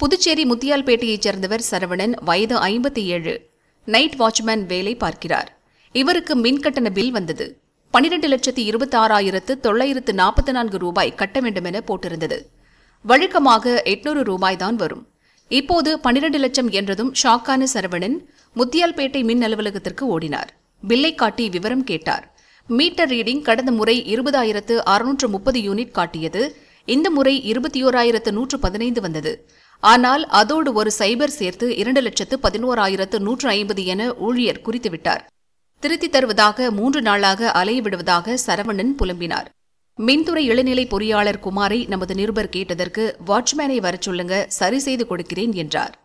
புதுச்சேரி முத்தியால்பேட்டையைச் சேர்ந்தவர் சரவணன் வயது ஐம்பத்தி ஏழு நைட் வாட்ச்மேன் வேலை பார்க்கிறார் இவருக்கு மின்கட்டண பில் வந்தது பனிரெண்டு லட்சத்தி இருபத்தாறாயிரத்து தொள்ளாயிரத்து நாற்பத்தி நான்கு ரூபாய் கட்ட வேண்டும் என போட்டிருந்தது வழக்கமாக எட்நூறு ரூபாய் தான் வரும் இப்போது பனிரெண்டு லட்சம் என்றதும் ஷாக்கான சரவணன் முத்தியால்பேட்டை மின் அலுவலகத்திற்கு ஓடினார் பில்லை காட்டி விவரம் கேட்டார் மீட்டர் ரீடிங் கடந்த முறை இருபதாயிரத்து அறுநூற்று முப்பது யூனிட் காட்டியது இந்த முறை இருபத்தி ஓராயிரத்து நூற்று பதினைந்து வந்தது ஆனால் அதோடு ஒரு சைபர் சேர்த்து இரண்டு லட்சத்து பதினோராயிரத்து நூற்று ஐம்பது என ஊழியர் குறித்துவிட்டார் திருத்தி தருவதாக மூன்று நாளாக அலையவிடுவதாக சரவணன் புலம்பினார் மின்துறை இளநிலை பொறியாளர் குமாரை நமது நிருபர் கேட்டதற்கு வாட்ச்மேனை வரச் சொல்லுங்க சரி செய்து கொடுக்கிறேன் என்றார்